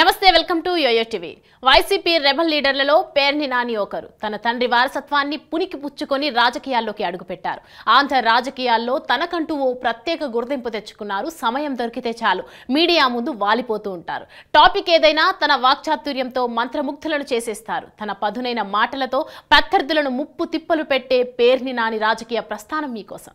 నమస్తే welcome to YOYO TV YCP rebel లీడర్లలో పేర్ని నాని ఒకరు తన తండ్రి వారసత్వాన్ని పునికి పుచ్చుకొని రాజకీయాల్లోకి అడుగుపెట్టారు ఆంధ్ర రాజకీయాల్లో తనకంటూ ఓ ప్రత్యేక గుర్తింపు తెచ్చుకున్నారు సమయం దొరికితే చాలు మీడియా ముందు వాలిపోతూ ఉంటారు టాపిక్ ఏదైనా తన వాక్చాతుర్యంతో మంత్రముగ్ధులను చేసేస్తారు తన పదునైన మాటలతో ప్రత్యర్థులను ముప్పు తిప్పలు పెట్టే పేర్ని నాని రాజకీయ ప్రస్థానం మీకోసం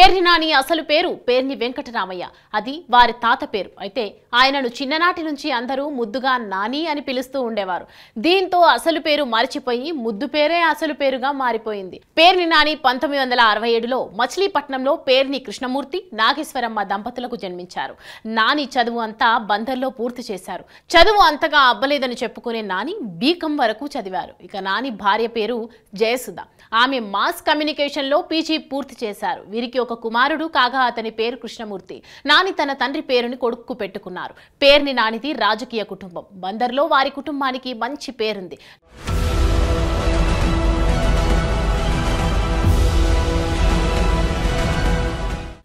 పేర్ని నాని అసలు పేరు పేర్ని వెంకటరామయ్య అది వారి తాత పేరు అయితే ఆయనను చిన్ననాటి నుంచి అందరూ ముద్దుగా నాని అని పిలుస్తూ ఉండేవారు దీంతో అసలు పేరు మరచిపోయి ముద్దు పేరే అసలు పేరుగా మారిపోయింది పేర్ని నాని పంతొమ్మిది వందల అరవై ఏడులో మచిలీపట్నంలో పేర్ని కృష్ణమూర్తి నాగేశ్వరమ్మ దంపతులకు జన్మించారు నాని చదువు అంతా బందర్లో పూర్తి చేశారు చదువు అంతగా అవ్వలేదని చెప్పుకునే నాని బీకం వరకు చదివారు ఇక నాని భార్య పేరు జయసుధ ఆమె మాస్ కమ్యూనికేషన్లో పీజీ పూర్తి చేశారు వీరికి ఒక ఒక కుమారుడు కాగా అతని పేరు కృష్ణమూర్తి నాని తన తండ్రి పేరుని కొడుకు పెట్టుకున్నారు పేరుని నానిది రాజకీయ కుటుంబం బందర్లో వారి కుటుంబానికి మంచి పేరుంది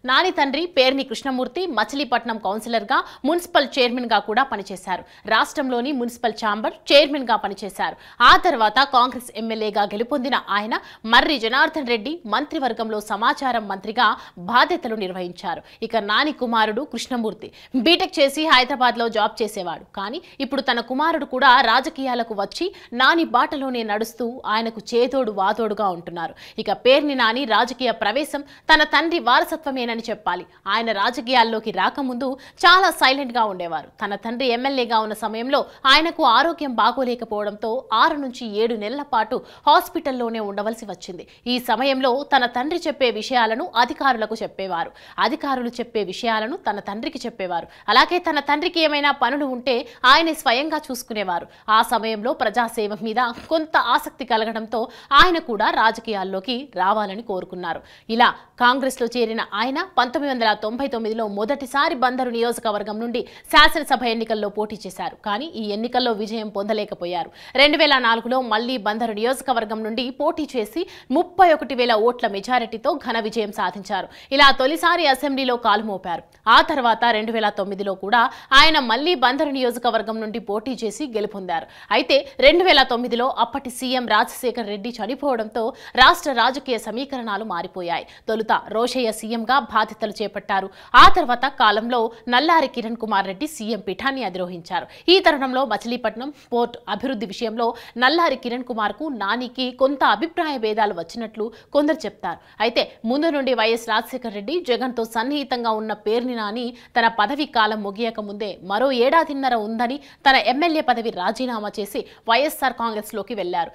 నాని తండ్రి పేర్ని కృష్ణమూర్తి మచిలీపట్నం కౌన్సిలర్గా మున్సిపల్ చైర్మన్గా కూడా పనిచేశారు రాష్ట్రంలోని మున్సిపల్ ఛాంబర్ చైర్మన్గా పనిచేశారు ఆ తర్వాత కాంగ్రెస్ ఎమ్మెల్యేగా గెలుపొందిన ఆయన మర్రి జనార్దన్ రెడ్డి మంత్రివర్గంలో సమాచారం మంత్రిగా బాధ్యతలు నిర్వహించారు ఇక నాని కుమారుడు కృష్ణమూర్తి బీటెక్ చేసి హైదరాబాద్లో జాబ్ చేసేవాడు కానీ ఇప్పుడు తన కుమారుడు కూడా రాజకీయాలకు వచ్చి నాని బాటలోనే నడుస్తూ ఆయనకు చేదోడు వాదోడుగా ఉంటున్నారు ఇక పేర్ని నాని రాజకీయ ప్రవేశం తన తండ్రి వారసత్వమేనని అని చెప్పాలి ఆయన రాజకీయాల్లోకి రాకముందు చాలా సైలెంట్గా ఉండేవారు తన తండ్రి ఎమ్మెల్యేగా ఉన్న సమయంలో ఆయనకు ఆరోగ్యం బాగోలేకపోవడంతో ఆరు నుంచి ఏడు నెలల పాటు హాస్పిటల్లోనే ఉండవలసి వచ్చింది ఈ సమయంలో తన తండ్రి చెప్పే విషయాలను అధికారులకు చెప్పేవారు అధికారులు చెప్పే విషయాలను తన తండ్రికి చెప్పేవారు అలాగే తన తండ్రికి ఏమైనా పనులు ఉంటే ఆయన స్వయంగా చూసుకునేవారు ఆ సమయంలో ప్రజాసేవ మీద కొంత ఆసక్తి కలగడంతో ఆయన కూడా రాజకీయాల్లోకి రావాలని కోరుకున్నారు ఇలా కాంగ్రెస్లో చేరిన ఆయన పంతొమ్మిది వందల తొంభై తొమ్మిదిలో మొదటిసారి బందరు నియోజకవర్గం నుండి శాసనసభ ఎన్నికల్లో పోటీ చేశారు కానీ ఈ ఎన్నికల్లో విజయం పొందలేకపోయారు రెండు వేల నాలుగులో మళ్లీ బందరు నియోజకవర్గం నుండి పోటీ చేసి ముప్పై ఒకటి వేల ఓట్ల మెజారిటీతో ఘన విజయం సాధించారు ఇలా తొలిసారి అసెంబ్లీలో కాలు మోపారు ఆ తర్వాత రెండు వేల తొమ్మిదిలో కూడా ఆయన మళ్లీ బందరు నియోజకవర్గం నుండి పోటీ చేసి గెలుపొందారు అయితే రెండు వేల తొమ్మిదిలో అప్పటి సీఎం రాజశేఖర్ రెడ్డి చనిపోవడంతో రాష్ట్ర రాజకీయ సమీకరణాలు మారిపోయాయి తొలుత రోషయ్య సీఎంగా బాధ్యతలు చేపట్టారు ఆ తర్వాత కాలంలో నల్లారి కిరణ్ కుమార్ రెడ్డి సీఎం పీఠాన్ని అధిరోహించారు ఈ తరుణంలో మచిలీపట్నం పోర్ట్ అభివృద్ధి విషయంలో నల్లారి కిరణ్ కుమార్కు నానికి కొంత అభిప్రాయ భేదాలు వచ్చినట్లు కొందరు చెప్తారు అయితే ముందు నుండి వైఎస్ రాజశేఖర రెడ్డి జగన్తో సన్నిహితంగా ఉన్న పేరుని నాని తన పదవి కాలం ముగియక ముందే మరో ఏడాదిన్నర ఉందని తన ఎమ్మెల్యే పదవి రాజీనామా చేసి కాంగ్రెస్ కాంగ్రెస్లోకి వెళ్లారు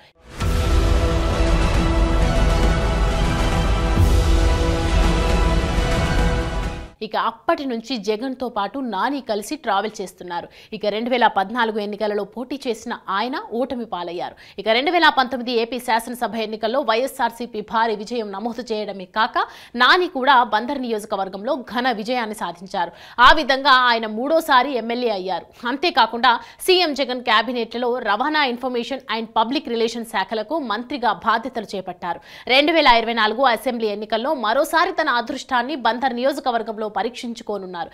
ఇక అప్పటి నుంచి జగన్తో పాటు నాని కలిసి ట్రావెల్ చేస్తున్నారు ఇక రెండు వేల పద్నాలుగు ఎన్నికలలో పోటీ చేసిన ఆయన ఓటమి పాలయ్యారు ఇక రెండు వేల పంతొమ్మిది ఏపీ శాసనసభ ఎన్నికల్లో వైఎస్ఆర్సీపీ భారీ విజయం నమోదు చేయడమే కాక నాని కూడా బందర్ నియోజకవర్గంలో ఘన విజయాన్ని సాధించారు ఆ విధంగా ఆయన మూడోసారి ఎమ్మెల్యే అయ్యారు అంతేకాకుండా సీఎం జగన్ క్యాబినెట్లో రవాణా ఇన్ఫర్మేషన్ అండ్ పబ్లిక్ రిలేషన్ శాఖలకు మంత్రిగా బాధ్యతలు చేపట్టారు రెండు వేల ఇరవై నాలుగు అసెంబ్లీ ఎన్నికల్లో మరోసారి తన అదృష్టాన్ని బందర్ నియోజకవర్గంలో పరీక్షించుకోనున్నారు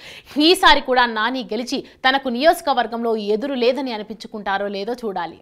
ఈసారి కూడా నాని గెలిచి తనకు నియోజకవర్గంలో ఎదురు లేదని అనిపించుకుంటారో లేదో చూడాలి